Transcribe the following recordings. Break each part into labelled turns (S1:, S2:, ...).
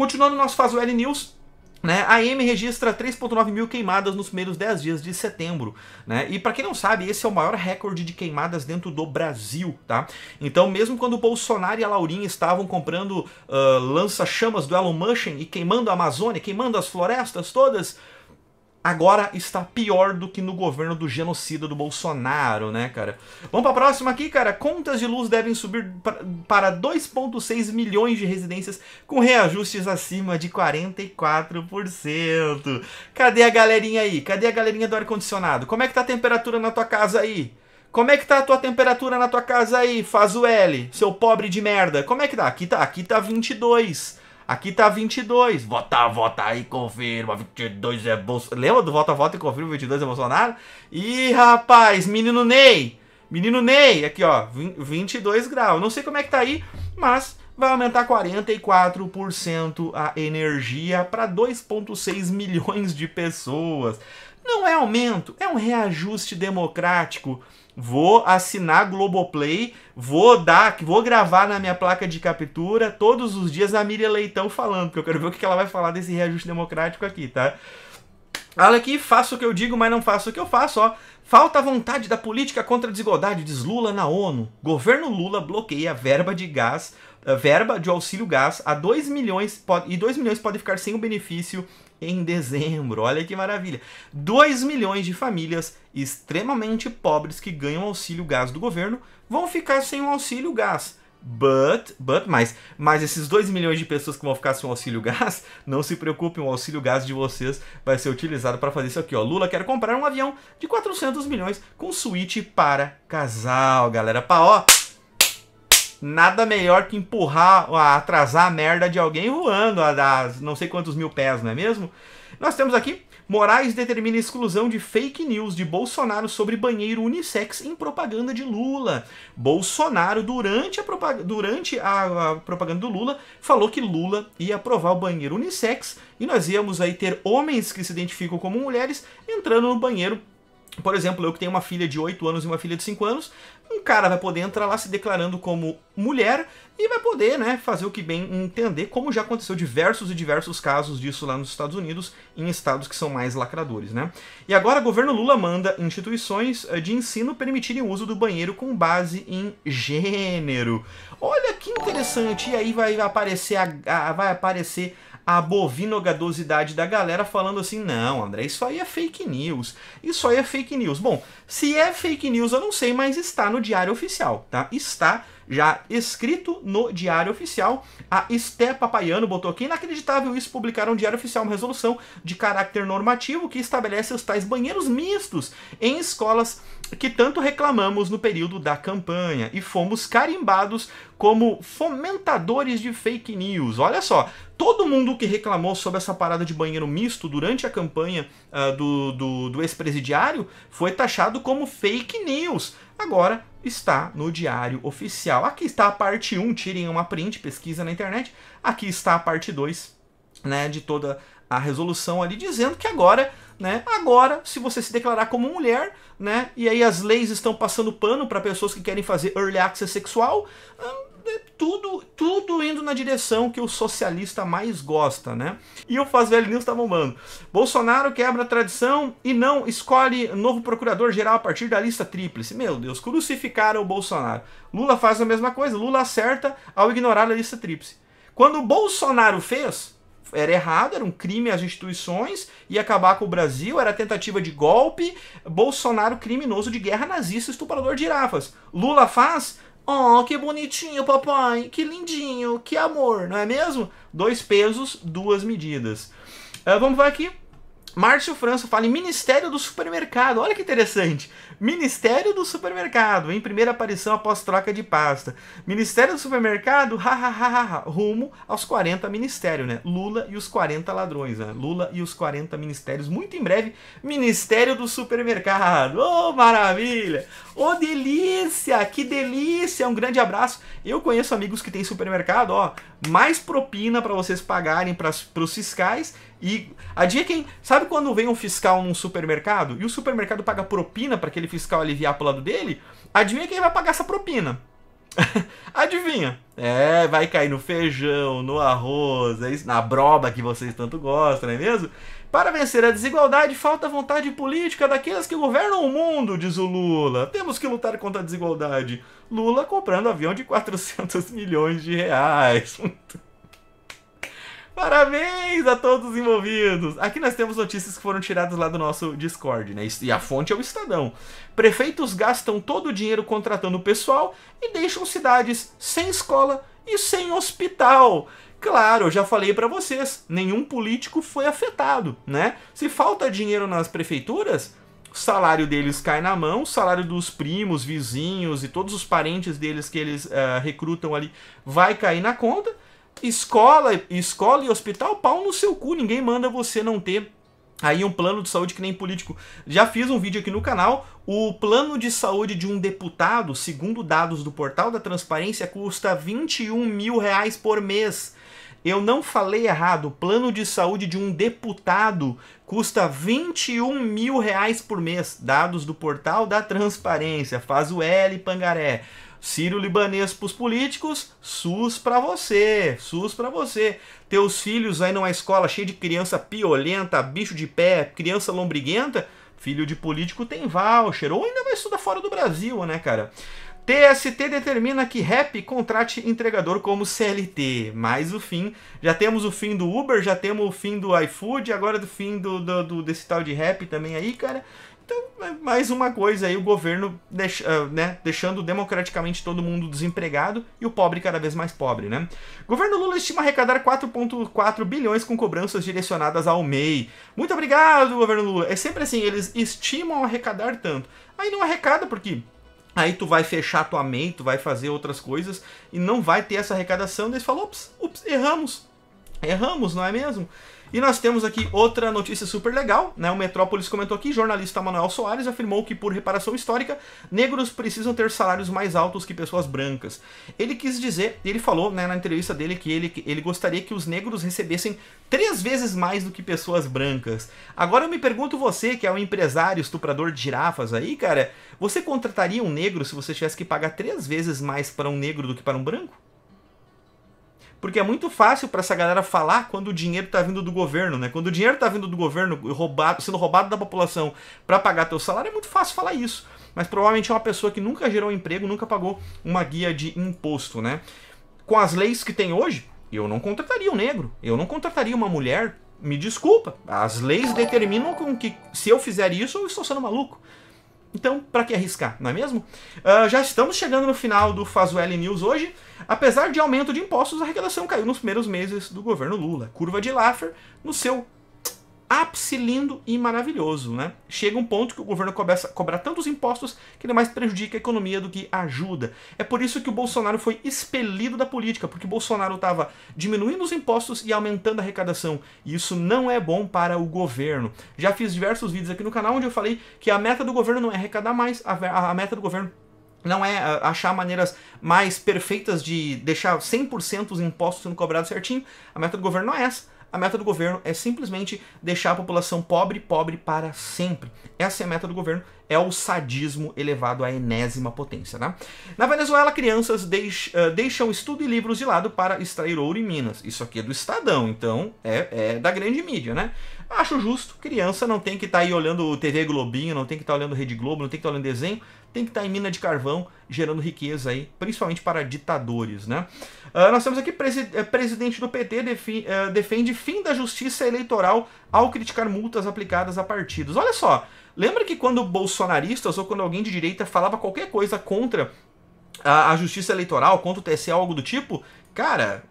S1: Continuando nosso Fazoeli News, né? A AM registra 3,9 mil queimadas nos primeiros 10 dias de setembro. Né? E para quem não sabe, esse é o maior recorde de queimadas dentro do Brasil. Tá? Então, mesmo quando o Bolsonaro e a Laurinha estavam comprando uh, lança-chamas do Elon Musk e queimando a Amazônia, queimando as florestas todas, agora está pior do que no governo do genocida do Bolsonaro, né, cara? Vamos para a próxima aqui, cara. Contas de luz devem subir para 2,6 milhões de residências com reajustes acima de 44%. Cadê a galerinha aí? Cadê a galerinha do ar-condicionado? Como é que tá a temperatura na tua casa aí? Como é que tá a tua temperatura na tua casa aí? Faz o L, seu pobre de merda. Como é que tá? Aqui tá, aqui tá 22. Aqui tá 22. Vota, vota aí, confirma. 22 é Bolsonaro. Lembra do vota, vota e confirma? 22 é Bolsonaro? Ih, rapaz, menino Ney. Menino Ney, aqui ó, 22 graus. Não sei como é que tá aí, mas vai aumentar 44% a energia para 2,6 milhões de pessoas. Não é aumento, é um reajuste democrático. Vou assinar Globoplay, vou dar, vou gravar na minha placa de captura todos os dias a Miriam Leitão falando, porque eu quero ver o que ela vai falar desse reajuste democrático aqui, tá? Olha aqui, faço o que eu digo, mas não faço o que eu faço, ó. Falta vontade da política contra a desigualdade, diz Lula na ONU. Governo Lula bloqueia verba de gás, eh, verba de auxílio gás a 2 milhões, e 2 milhões podem ficar sem o benefício em dezembro. Olha que maravilha! 2 milhões de famílias extremamente pobres que ganham auxílio gás do governo vão ficar sem o auxílio gás. But, but, mas, mas esses 2 milhões de pessoas que vão ficar sem o auxílio gás, não se preocupem, o auxílio gás de vocês vai ser utilizado para fazer isso aqui, ó. Lula quer comprar um avião de 400 milhões com suíte para casal, galera. Pá, ó, nada melhor que empurrar, atrasar a merda de alguém voando a das não sei quantos mil pés, não é mesmo? Nós temos aqui. Moraes determina a exclusão de fake news de Bolsonaro sobre banheiro unissex em propaganda de Lula. Bolsonaro, durante a, propag durante a, a propaganda do Lula, falou que Lula ia aprovar o banheiro unissex e nós íamos aí ter homens que se identificam como mulheres entrando no banheiro por exemplo, eu que tenho uma filha de 8 anos e uma filha de 5 anos, um cara vai poder entrar lá se declarando como mulher e vai poder né, fazer o que bem entender, como já aconteceu diversos e diversos casos disso lá nos Estados Unidos, em estados que são mais lacradores. Né? E agora, o governo Lula manda instituições eh, de ensino permitirem o uso do banheiro com base em gênero. Olha que interessante! E aí vai aparecer a, a vai aparecer a bovinogadosidade da galera falando assim: não, André, isso aí é fake news. Isso aí é fake news. Bom, se é fake news, eu não sei, mas está no Diário Oficial, tá? Está já escrito no Diário Oficial. A Esté Papaiano botou aqui: inacreditável isso, publicaram no Diário Oficial uma resolução de caráter normativo que estabelece os tais banheiros mistos em escolas que tanto reclamamos no período da campanha e fomos carimbados como fomentadores de fake news. Olha só, todo mundo que reclamou sobre essa parada de banheiro misto durante a campanha uh, do, do, do ex-presidiário foi taxado como fake news. Agora está no diário oficial. Aqui está a parte 1, tirem uma print, pesquisa na internet. Aqui está a parte 2. Né, de toda a resolução ali dizendo que agora, né, agora, se você se declarar como mulher, né, e aí as leis estão passando pano para pessoas que querem fazer early access sexual, hum, é tudo, tudo indo na direção que o socialista mais gosta, né? E o Faz Velho News tá bombando. Bolsonaro quebra a tradição e não escolhe novo procurador-geral a partir da lista tríplice. Meu Deus, crucificaram o Bolsonaro. Lula faz a mesma coisa, Lula acerta ao ignorar a lista tríplice. Quando o Bolsonaro fez, era errado, era um crime às instituições, e acabar com o Brasil, era tentativa de golpe, Bolsonaro criminoso de guerra nazista, estuprador de girafas. Lula faz? Oh, que bonitinho, papai, que lindinho, que amor, não é mesmo? Dois pesos, duas medidas. Uh, vamos ver aqui. Márcio Franço fala em Ministério do Supermercado. Olha que interessante. Ministério do Supermercado, em primeira aparição após troca de pasta. Ministério do Supermercado, hahaha, rumo aos 40 ministérios, né? Lula e os 40 ladrões, né? Lula e os 40 ministérios. Muito em breve, Ministério do Supermercado. Oh, maravilha! Oh, delícia! Que delícia! Um grande abraço. Eu conheço amigos que têm supermercado, ó. Mais propina para vocês pagarem para os fiscais e adivinha quem? Sabe quando vem um fiscal num supermercado e o supermercado paga propina para aquele fiscal aliviar pro lado dele? Adivinha quem vai pagar essa propina? Adivinha? É, vai cair no feijão, no arroz, é na broba que vocês tanto gostam, não é mesmo? Para vencer a desigualdade, falta vontade política daqueles que governam o mundo, diz o Lula. Temos que lutar contra a desigualdade. Lula comprando avião de 400 milhões de reais. Parabéns a todos os envolvidos! Aqui nós temos notícias que foram tiradas lá do nosso Discord, né? E a fonte é o Estadão. Prefeitos gastam todo o dinheiro contratando pessoal e deixam cidades sem escola e sem hospital. Claro, eu já falei para vocês, nenhum político foi afetado, né? Se falta dinheiro nas prefeituras, o salário deles cai na mão, o salário dos primos, vizinhos e todos os parentes deles que eles uh, recrutam ali vai cair na conta Escola, escola e hospital, pau no seu cu, ninguém manda você não ter aí um plano de saúde que nem político. Já fiz um vídeo aqui no canal, o plano de saúde de um deputado, segundo dados do Portal da Transparência, custa 21 mil reais por mês. Eu não falei errado, o plano de saúde de um deputado custa 21 mil reais por mês, dados do Portal da Transparência, faz o L Pangaré. Ciro libanês para os políticos, SUS para você, SUS para você. Teus filhos aí numa escola cheia de criança piolenta, bicho de pé, criança lombriguenta, filho de político tem voucher, ou ainda vai estudar fora do Brasil, né, cara? TST determina que RAP contrate entregador como CLT. Mais o fim. Já temos o fim do Uber, já temos o fim do iFood, agora do fim do, do, do desse tal de RAP também aí, cara. Então, é mais uma coisa aí, o governo ah, né, deixando democraticamente todo mundo desempregado e o pobre cada vez mais pobre, né? governo Lula estima arrecadar 4,4 bilhões com cobranças direcionadas ao MEI. Muito obrigado, governo Lula. É sempre assim, eles estimam arrecadar tanto. Aí não arrecada porque Aí tu vai fechar tua MEI, tu vai fazer outras coisas e não vai ter essa arrecadação. Eles falam, ops, ups, ups, erramos. Erramos, não é mesmo? E nós temos aqui outra notícia super legal, né? O Metrópolis comentou aqui, jornalista Manuel Soares afirmou que por reparação histórica, negros precisam ter salários mais altos que pessoas brancas. Ele quis dizer, ele falou né, na entrevista dele que ele, ele gostaria que os negros recebessem três vezes mais do que pessoas brancas. Agora eu me pergunto você, que é um empresário estuprador de girafas aí, cara, você contrataria um negro se você tivesse que pagar três vezes mais para um negro do que para um branco? Porque é muito fácil para essa galera falar quando o dinheiro está vindo do governo, né? Quando o dinheiro está vindo do governo, roubado, sendo roubado da população para pagar teu salário, é muito fácil falar isso. Mas provavelmente é uma pessoa que nunca gerou emprego, nunca pagou uma guia de imposto, né? Com as leis que tem hoje, eu não contrataria um negro, eu não contrataria uma mulher. Me desculpa, as leis determinam que se eu fizer isso, eu estou sendo maluco. Então, para que arriscar, não é mesmo? Uh, já estamos chegando no final do Fazueli News hoje. Apesar de aumento de impostos, a arrecadação caiu nos primeiros meses do governo Lula. Curva de Laffer, no seu ápice lindo e maravilhoso, né? Chega um ponto que o governo começa a cobrar tantos impostos que ele mais prejudica a economia do que ajuda. É por isso que o Bolsonaro foi expelido da política, porque Bolsonaro estava diminuindo os impostos e aumentando a arrecadação. E isso não é bom para o governo. Já fiz diversos vídeos aqui no canal onde eu falei que a meta do governo não é arrecadar mais, a, a meta do governo não é ah, achar maneiras mais perfeitas de deixar 100% os impostos sendo cobrados certinho. A meta do governo não é essa. A meta do governo é simplesmente deixar a população pobre, pobre para sempre. Essa é a meta do governo é o sadismo elevado à enésima potência. Né? Na Venezuela, crianças deix, uh, deixam estudo e livros de lado para extrair ouro em minas. Isso aqui é do Estadão, então é, é da grande mídia, né? Acho justo, criança não tem que estar tá aí olhando TV Globinho, não tem que estar tá olhando Rede Globo, não tem que estar tá olhando desenho, tem que estar tá em mina de carvão, gerando riqueza aí, principalmente para ditadores, né? Uh, nós temos aqui presi eh, presidente do PT defi uh, defende fim da justiça eleitoral ao criticar multas aplicadas a partidos. Olha só, Lembra que quando bolsonaristas ou quando alguém de direita falava qualquer coisa contra a, a justiça eleitoral, contra o TSE, algo do tipo, cara,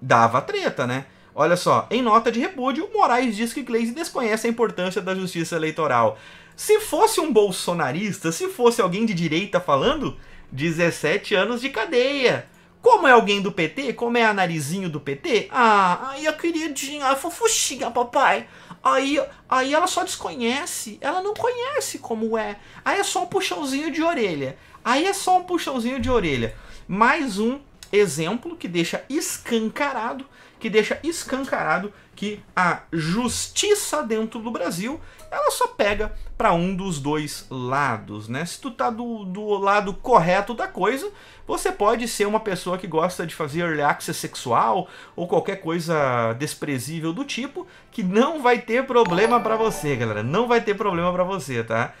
S1: dava treta, né? Olha só, em nota de repúdio, Moraes diz que Gleisi desconhece a importância da justiça eleitoral. Se fosse um bolsonarista, se fosse alguém de direita falando, 17 anos de cadeia. Como é alguém do PT, como é a narizinho do PT, ah, aí a queridinha, a fofuxinha, papai. Aí, aí ela só desconhece, ela não conhece como é. Aí é só um puxãozinho de orelha. Aí é só um puxãozinho de orelha. Mais um exemplo que deixa escancarado, que deixa escancarado que a justiça dentro do Brasil ela só pega para um dos dois lados, né? Se tu tá do, do lado correto da coisa, você pode ser uma pessoa que gosta de fazer early access sexual ou qualquer coisa desprezível do tipo, que não vai ter problema para você, galera. Não vai ter problema para você, tá?